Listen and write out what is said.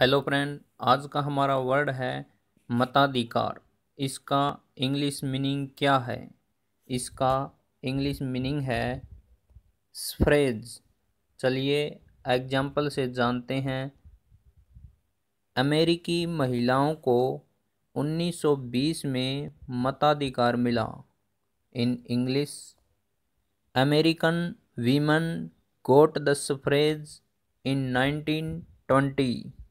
hello friend आज का हमारा वर्ड है मताधिकार इसका इंग्लिश मीनिंग क्या है इसका इंग्लिश मीनिंग है फ्रेज चलिए एग्जाम्पल से जानते हैं अमेरिकी महिलाओं को 1920 में मताधिकार मिला in English American women got the suffrage in 1920